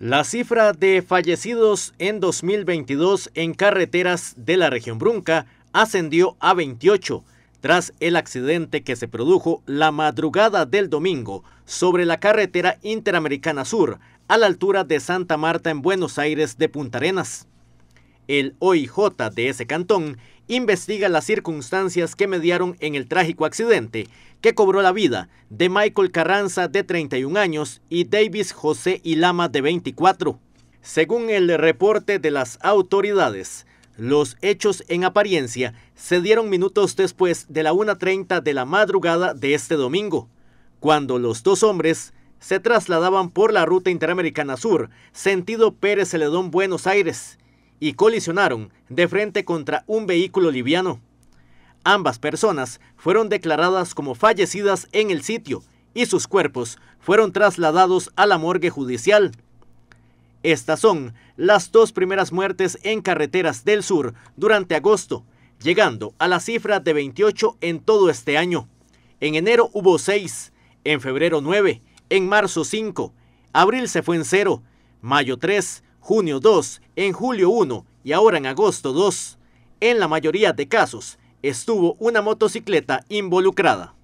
La cifra de fallecidos en 2022 en carreteras de la región Brunca ascendió a 28 tras el accidente que se produjo la madrugada del domingo sobre la carretera Interamericana Sur a la altura de Santa Marta en Buenos Aires de Punta Arenas. El OIJ de ese cantón investiga las circunstancias que mediaron en el trágico accidente que cobró la vida de Michael Carranza de 31 años y Davis José Ilama de 24. Según el reporte de las autoridades, los hechos en apariencia se dieron minutos después de la 1.30 de la madrugada de este domingo, cuando los dos hombres se trasladaban por la ruta interamericana sur, sentido Pérez Celedón, Buenos Aires, y colisionaron de frente contra un vehículo liviano. Ambas personas fueron declaradas como fallecidas en el sitio y sus cuerpos fueron trasladados a la morgue judicial. Estas son las dos primeras muertes en carreteras del sur durante agosto, llegando a la cifra de 28 en todo este año. En enero hubo 6, en febrero 9, en marzo 5, abril se fue en 0, mayo 3, junio 2, en julio 1 y ahora en agosto 2, en la mayoría de casos estuvo una motocicleta involucrada.